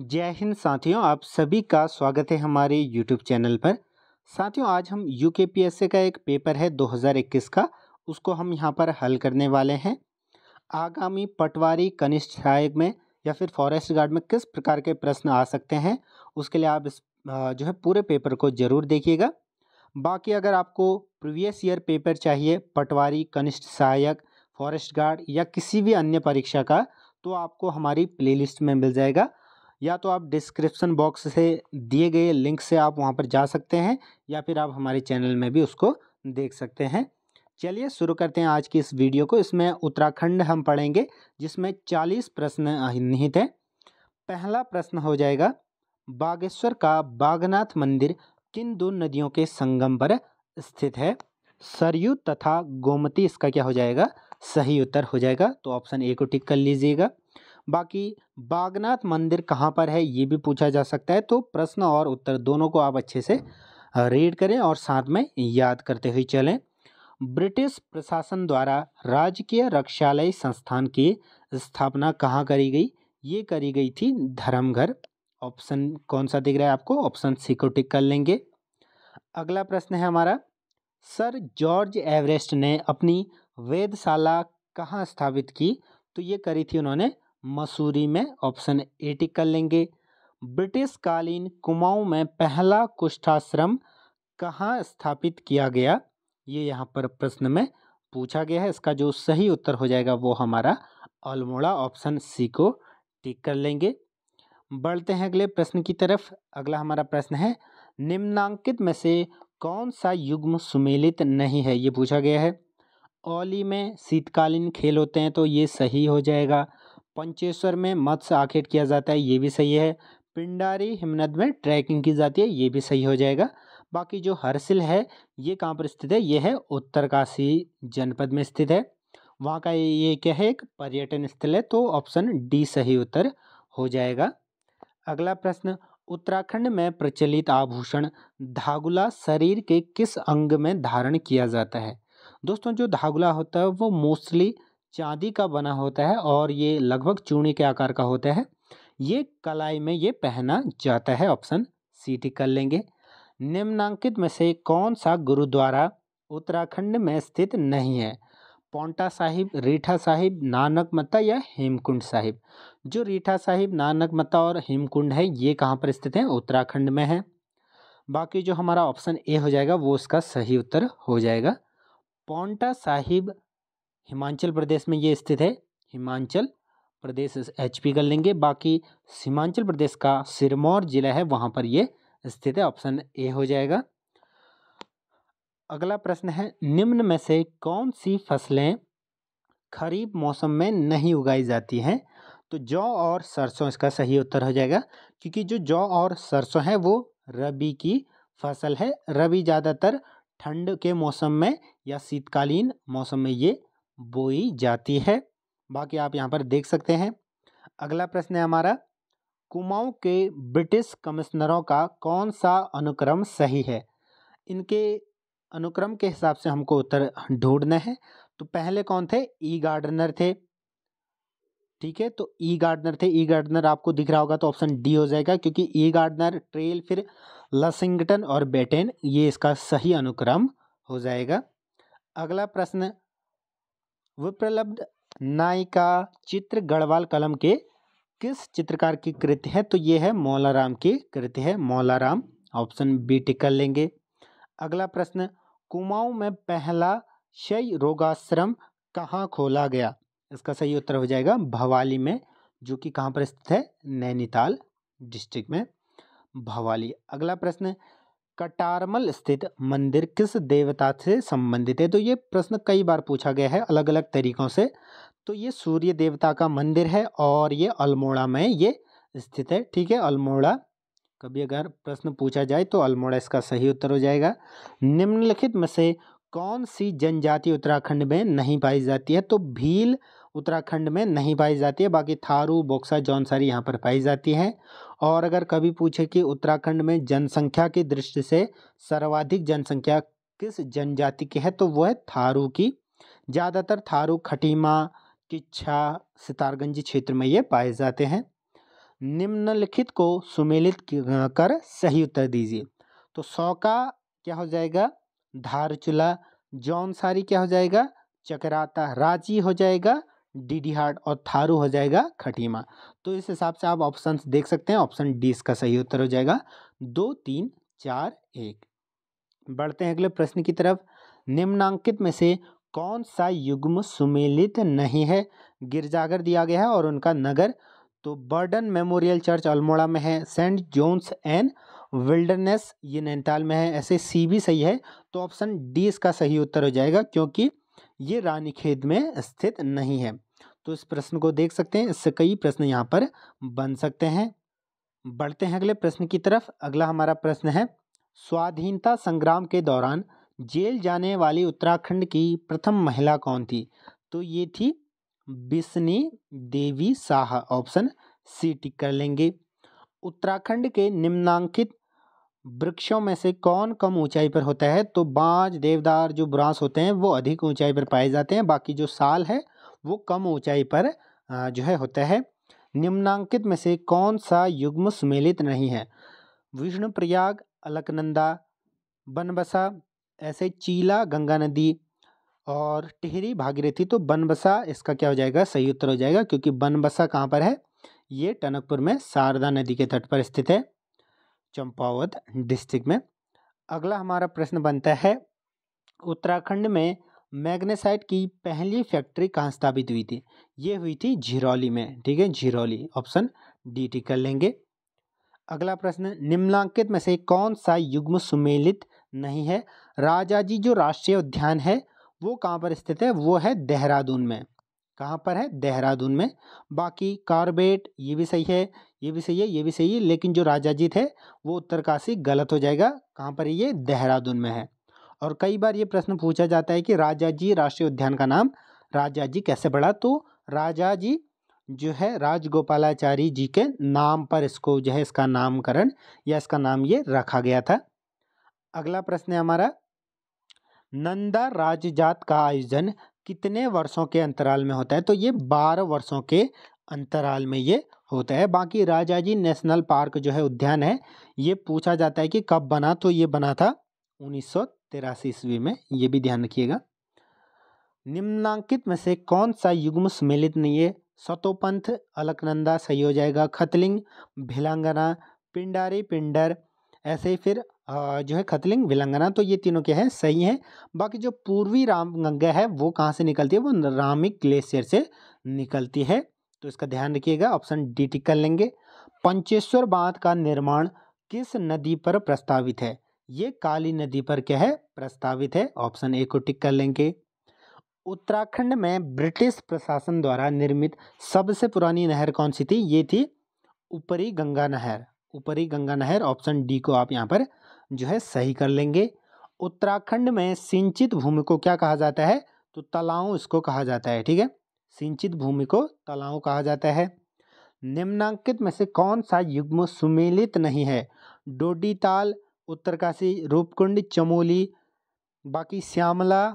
जय हिंद साथियों आप सभी का स्वागत है हमारे YouTube चैनल पर साथियों आज हम यू के पी एस का एक पेपर है 2021 का उसको हम यहाँ पर हल करने वाले हैं आगामी पटवारी कनिष्ठ सहायक में या फिर फॉरेस्ट गार्ड में किस प्रकार के प्रश्न आ सकते हैं उसके लिए आप इस जो है पूरे पेपर को ज़रूर देखिएगा बाकी अगर आपको प्रीवियस ईयर पेपर चाहिए पटवारी कनिष्ठ सहायक फॉरेस्ट गार्ड या किसी भी अन्य परीक्षा का तो आपको हमारी प्लेलिस्ट में मिल जाएगा या तो आप डिस्क्रिप्सन बॉक्स से दिए गए लिंक से आप वहाँ पर जा सकते हैं या फिर आप हमारे चैनल में भी उसको देख सकते हैं चलिए शुरू करते हैं आज की इस वीडियो को इसमें उत्तराखंड हम पढ़ेंगे जिसमें चालीस प्रश्न निहित हैं पहला प्रश्न हो जाएगा बागेश्वर का बागनाथ मंदिर किन दो नदियों के संगम पर स्थित है सरयू तथा गोमती इसका क्या हो जाएगा सही उत्तर हो जाएगा तो ऑप्शन ए को टिक कर लीजिएगा बाकी बागनाथ मंदिर कहाँ पर है ये भी पूछा जा सकता है तो प्रश्न और उत्तर दोनों को आप अच्छे से रीड करें और साथ में याद करते हुए चलें ब्रिटिश प्रशासन द्वारा राजकीय रक्षालय संस्थान की स्थापना कहाँ करी गई ये करी गई थी धर्मघर ऑप्शन कौन सा दिख रहा है आपको ऑप्शन सी को टिक कर लेंगे अगला प्रश्न है हमारा सर जॉर्ज एवरेस्ट ने अपनी वेदशाला कहाँ स्थापित की तो ये करी थी उन्होंने मसूरी में ऑप्शन ए टिक कर लेंगे ब्रिटिश कालीन कुमाऊं में पहला कुष्ठाश्रम कहाँ स्थापित किया गया ये यहाँ पर प्रश्न में पूछा गया है इसका जो सही उत्तर हो जाएगा वो हमारा अल्मोड़ा ऑप्शन सी को टिक कर लेंगे बढ़ते हैं अगले प्रश्न की तरफ अगला हमारा प्रश्न है निम्नांकित में से कौन सा युग्म सुमेलित नहीं है ये पूछा गया है ओली में शीतकालीन खेल होते हैं तो ये सही हो जाएगा पंचेश्वर में मत्स्य आखेट किया जाता है ये भी सही है पिंडारी हिमनद में ट्रैकिंग की जाती है ये भी सही हो जाएगा बाकी जो हरसिल है ये कहाँ पर स्थित है ये है उत्तरकाशी जनपद में स्थित है वहाँ का ये क्या है एक पर्यटन स्थल है तो ऑप्शन डी सही उत्तर हो जाएगा अगला प्रश्न उत्तराखंड में प्रचलित आभूषण धागुला शरीर के किस अंग में धारण किया जाता है दोस्तों जो धागुला होता है वो मोस्टली चांदी का बना होता है और ये लगभग चूड़ी के आकार का होता है ये कलाई में ये पहना जाता है ऑप्शन सी टी कर लेंगे निम्नांकित में से कौन सा गुरुद्वारा उत्तराखंड में स्थित नहीं है पौंटा साहिब रीठा साहिब नानक मत्ता या हेमकुंड साहिब जो रीठा साहिब नानक मत्ता और हेमकुंड है ये कहाँ पर स्थित है उत्तराखंड में है बाकी जो हमारा ऑप्शन ए हो जाएगा वो उसका सही उत्तर हो जाएगा पौंटा साहिब हिमाचल प्रदेश में ये स्थित है हिमाचल प्रदेश एच पी कर लेंगे बाकी हिमाचल प्रदेश का सिरमौर जिला है वहाँ पर ये स्थित है ऑप्शन ए हो जाएगा अगला प्रश्न है निम्न में से कौन सी फसलें खरीफ मौसम में नहीं उगाई जाती हैं तो जौ और सरसों इसका सही उत्तर हो जाएगा क्योंकि जो जौ और सरसों है वो रबी की फसल है रबी ज़्यादातर ठंड के मौसम में या शीतकालीन मौसम में ये बोई जाती है बाकी आप यहाँ पर देख सकते हैं अगला प्रश्न है हमारा कुमाऊं के ब्रिटिश कमिश्नरों का कौन सा अनुक्रम सही है इनके अनुक्रम के हिसाब से हमको उत्तर ढूंढना है तो पहले कौन थे ई गार्डनर थे ठीक है तो ई गार्डनर थे ई गार्डनर आपको दिख रहा होगा तो ऑप्शन डी हो जाएगा क्योंकि ई गार्डनर ट्रेल फिर लसिंगटन और बेटेन ये इसका सही अनुक्रम हो जाएगा अगला प्रश्न विप्रलब्ध नायिका चित्र गढ़वाल कलम के किस चित्रकार की कृति है तो ये है मौलाराम की कृति है मौलाराम ऑप्शन बी टिक कर लेंगे अगला प्रश्न कुमाऊं में पहला शय रोगाश्रम कहाँ खोला गया इसका सही उत्तर हो जाएगा भवाली में जो कि कहाँ पर स्थित है नैनीताल डिस्ट्रिक्ट में भवाली अगला प्रश्न कटारमल स्थित मंदिर किस देवता से संबंधित है तो ये प्रश्न कई बार पूछा गया है अलग अलग तरीक़ों से तो ये सूर्य देवता का मंदिर है और ये अल्मोड़ा में ये स्थित है ठीक है अल्मोड़ा कभी अगर प्रश्न पूछा जाए तो अल्मोड़ा इसका सही उत्तर हो जाएगा निम्नलिखित में से कौन सी जनजाति उत्तराखंड में नहीं पाई जाती है तो भील उत्तराखंड में नहीं पाई जाती है बाकी थारू बोक्सा जौनसारी यहाँ पर पाई जाती है और अगर कभी पूछे कि उत्तराखंड में जनसंख्या की दृष्टि से सर्वाधिक जनसंख्या किस जनजाति की है तो वो है थारू की ज़्यादातर थारू खटीमा किच्छा सितारगंज क्षेत्र में ये पाए जाते हैं निम्नलिखित को सुमेलित कर सही उत्तर दीजिए तो सौ का क्या हो जाएगा धारचूला जौनसारी क्या हो जाएगा चकराता रांची हो जाएगा डी हार्ट और थारू हो जाएगा खटीमा तो इस हिसाब से आप ऑप्शन देख सकते हैं ऑप्शन डी इसका सही उत्तर हो जाएगा दो तीन चार एक बढ़ते हैं अगले प्रश्न की तरफ निम्नांकित में से कौन सा युग्म सुमेलित नहीं है गिरजाघर दिया गया है और उनका नगर तो बर्डन मेमोरियल चर्च अल्मोड़ा में है सेंट जोन्स एंड विल्डरनेस ये नैनीताल में है ऐसे सी भी सही है तो ऑप्शन डी इसका सही उत्तर हो जाएगा क्योंकि ये रानीखेत में स्थित नहीं है तो इस प्रश्न को देख सकते हैं इससे कई प्रश्न यहाँ पर बन सकते हैं बढ़ते हैं अगले प्रश्न की तरफ अगला हमारा प्रश्न है स्वाधीनता संग्राम के दौरान जेल जाने वाली उत्तराखंड की प्रथम महिला कौन थी तो ये थी बिस्नी देवी साह ऑप्शन सी टिक कर लेंगे उत्तराखंड के निम्नांकित वृक्षों में से कौन कम ऊंचाई पर होता है तो बांज देवदार जो ब्रांस होते हैं वो अधिक ऊंचाई पर पाए जाते हैं बाकी जो साल है वो कम ऊंचाई पर जो है होता है निम्नांकित में से कौन सा युग्म सुमेलित नहीं है विष्णु प्रयाग अलकनंदा बनबसा ऐसे चीला गंगा नदी और टिहरी भागीरथी तो बनबसा इसका क्या हो जाएगा सही उत्तर हो जाएगा क्योंकि बनबसा कहाँ पर है ये टनकपुर में शारदा नदी के तट पर स्थित है चंपावत डिस्ट्रिक्ट में अगला हमारा प्रश्न बनता है उत्तराखंड में मैग्नेसाइट की पहली फैक्ट्री कहाँ स्थापित हुई थी ये हुई थी झिरौली में ठीक है झिरौली ऑप्शन डी टी कर लेंगे अगला प्रश्न निम्नलिखित में से कौन सा युग्म सुमेलित नहीं है राजाजी जो राष्ट्रीय उद्यान है वो कहाँ पर स्थित है वो है देहरादून में कहाँ पर है देहरादून में बाकी कारबेट ये भी सही है ये भी सही है ये भी सही है लेकिन जो राजा जीत थे वो उत्तरकाशी गलत हो जाएगा कहाँ पर ये देहरादून में है और कई बार ये प्रश्न पूछा जाता है कि राजा जी राष्ट्रीय उद्यान का नाम राजा जी कैसे पड़ा तो राजा जी जो है राजगोपालाचारी जी के नाम पर इसको जो है इसका नामकरण या इसका नाम ये रखा गया था अगला प्रश्न है हमारा नंदा राजजात का आयोजन कितने वर्षों के अंतराल में होता है तो ये बारह वर्षों के अंतराल में ये होता है बाकी राजाजी नेशनल पार्क जो है उद्यान है ये पूछा जाता है कि कब बना तो ये बना था उन्नीस सौ तिरासी ईस्वी में ये भी ध्यान रखिएगा निम्नांकित में से कौन सा युग्म सम्मिलित नहीं है सतोपंथ अलकनंदा सही हो जाएगा खतलिंग भिलांगना पिंडारी पिंडर ऐसे ही फिर जो है खतलिंग विलंगना तो ये तीनों क्या है सही है बाकी जो पूर्वी राम गंगा है वो कहाँ से निकलती है वो रामिक ग्लेशियर से निकलती है तो इसका ध्यान रखिएगा ऑप्शन डी टिक कर लेंगे पंचेश्वर बांध का निर्माण किस नदी पर प्रस्तावित है ये काली नदी पर क्या है प्रस्तावित है ऑप्शन ए को टिक कर लेंगे उत्तराखंड में ब्रिटिश प्रशासन द्वारा निर्मित सबसे पुरानी नहर कौन सी थी ये थी ऊपरी गंगा नहर ऊपरी गंगा नहर ऑप्शन डी को आप यहाँ पर जो है सही कर लेंगे उत्तराखंड में सिंचित भूमि को क्या कहा जाता है तो तलाओं इसको कहा जाता है ठीक है सिंचित भूमि को तलाओं कहा जाता है निम्नांकित में से कौन सा युग्म सुमेलित नहीं है डोडी ताल उत्तरकाशी रूपकुंड चमोली बाकी श्यामला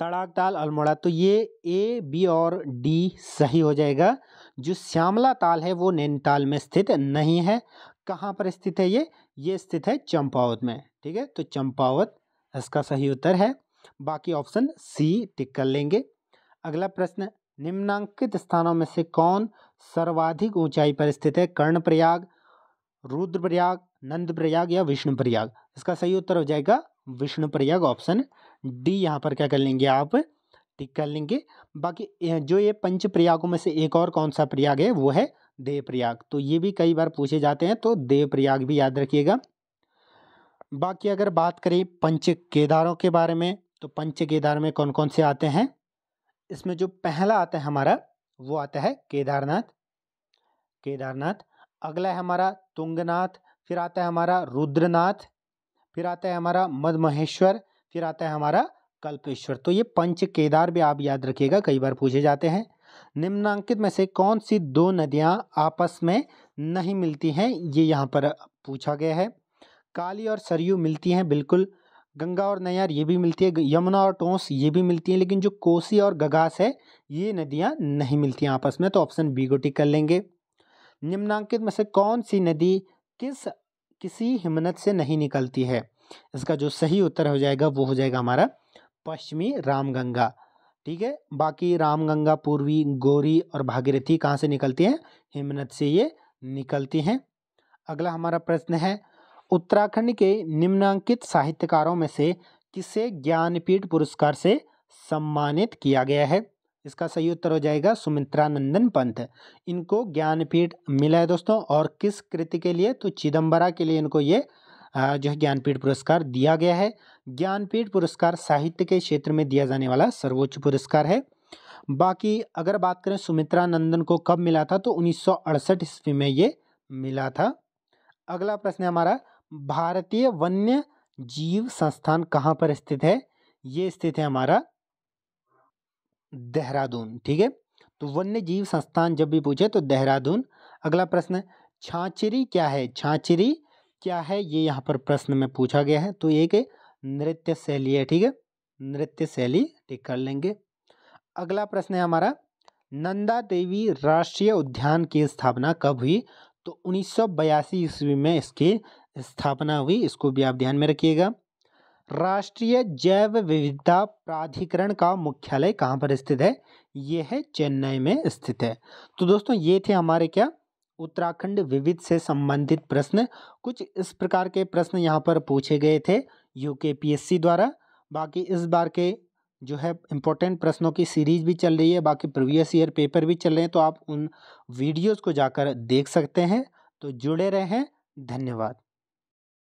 तड़ाक ताल अल्मोड़ा तो ये ए बी और डी सही हो जाएगा जो श्यामला ताल है वो नैनीताल में स्थित नहीं है कहाँ पर स्थित है ये ये स्थित है चंपावत में ठीक है तो चंपावत इसका सही उत्तर है बाकी ऑप्शन सी टिक कर लेंगे अगला प्रश्न निम्नांकित स्थानों में से कौन सर्वाधिक ऊंचाई पर स्थित है कर्णप्रयाग रुद्रप्रयाग नंदप्रयाग या विष्णुप्रयाग इसका सही उत्तर हो जाएगा विष्णुप्रयाग ऑप्शन डी यहाँ पर क्या कर लेंगे आप टिक कर लेंगे बाकी जो ये पंच प्रयागों में से एक और कौन सा प्रयाग है वो है देवप्रयाग तो ये भी कई बार पूछे जाते हैं तो देवप्रयाग भी याद रखिएगा बाकी अगर बात करें पंच केदारों के बारे में तो पंच केदार में कौन कौन से आते हैं इसमें जो पहला आता है हमारा वो आता है केदारनाथ केदारनाथ अगला है हमारा तुंगनाथ फिर आता है हमारा रुद्रनाथ फिर आता है हमारा मधमहेश्वर फिर आता है हमारा कल्पेश्वर तो ये पंच केदार भी आप याद रखिएगा कई बार पूछे जाते हैं निम्नांकित में से कौन सी दो नदियां आपस में नहीं मिलती हैं ये यहाँ पर पूछा गया है काली और सरयू मिलती हैं बिल्कुल गंगा और नयार ये भी मिलती है यमुना और टोंस ये भी मिलती हैं लेकिन जो कोसी और गगास है ये नदियाँ नहीं मिलती हैं आपस में तो ऑप्शन बी को टिक कर लेंगे निम्नांकित में से कौन सी नदी किस किसी हिमनत से नहीं निकलती है इसका जो सही उत्तर हो जाएगा वो हो जाएगा हमारा पश्चिमी रामगंगा ठीक है बाकी रामगंगा पूर्वी गौरी और भागीरथी कहाँ से निकलती हैं हिमनद से ये निकलती हैं अगला हमारा प्रश्न है उत्तराखंड के निम्नांकित साहित्यकारों में से किसे ज्ञानपीठ पुरस्कार से सम्मानित किया गया है इसका सही उत्तर हो जाएगा सुमित्रा नंदन पंत इनको ज्ञानपीठ मिला है दोस्तों और किस कृति के लिए तो चिदम्बरा के लिए इनको ये जो है ज्ञानपीठ पुरस्कार दिया गया है ज्ञानपीठ पुरस्कार साहित्य के क्षेत्र में दिया जाने वाला सर्वोच्च पुरस्कार है बाकी अगर बात करें सुमित्रा नंदन को कब मिला था तो उन्नीस ईस्वी में ये मिला था अगला प्रश्न है हमारा भारतीय वन्य जीव संस्थान कहाँ पर स्थित है ये स्थित है हमारा देहरादून ठीक है तो वन्य जीव संस्थान जब भी पूछे तो देहरादून अगला प्रश्न छाछरी क्या है छाछरी क्या है ये यहाँ पर प्रश्न में पूछा गया है तो एक नृत्य शैली है ठीक है नृत्य शैली ठीक कर लेंगे अगला प्रश्न है हमारा नंदा देवी राष्ट्रीय उद्यान की स्थापना कब हुई तो उन्नीस सौ ईस्वी में इसकी स्थापना हुई इसको भी आप ध्यान में रखिएगा राष्ट्रीय जैव विविधता प्राधिकरण का मुख्यालय कहाँ पर स्थित है यह है चेन्नई में स्थित है तो दोस्तों ये थे हमारे क्या उत्तराखंड विविध से संबंधित प्रश्न कुछ इस प्रकार के प्रश्न यहाँ पर पूछे गए थे यूकेपीएससी द्वारा बाकी इस बार के जो है इम्पोर्टेंट प्रश्नों की सीरीज भी चल रही है बाकी प्रीवियस ईयर पेपर भी चल रहे हैं तो आप उन वीडियोस को जाकर देख सकते हैं तो जुड़े रहें धन्यवाद